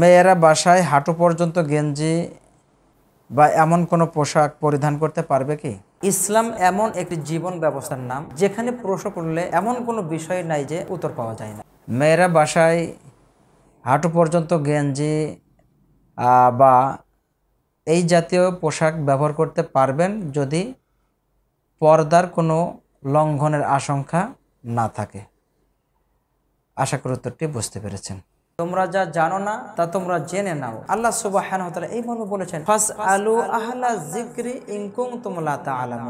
মেয়েরা বাসায় হাঁটু পর্যন্ত গেঞ্জি বা এমন কোনো পোশাক পরিধান করতে পারবে কি ইসলাম এমন একটি জীবন ব্যবস্থার নাম যেখানে প্রশ্ন করলে এমন কোনো বিষয় নাই যে উত্তর পাওয়া যায় না মেয়েরা বাসায় হাঁটু পর্যন্ত গেঞ্জি বা এই জাতীয় পোশাক ব্যবহার করতে পারবেন যদি পর্দার কোনো লঙ্ঘনের আশঙ্কা না থাকে আশা করি উত্তরটি বুঝতে পেরেছেন তোমরা যা জানো না তা তোমরা জেনে নাও আল্লাহ সুবাহ এই মর্ম বলেছেন ফাস আলু আহলা জিক্রি ইংকুম তোমলা তা আলাম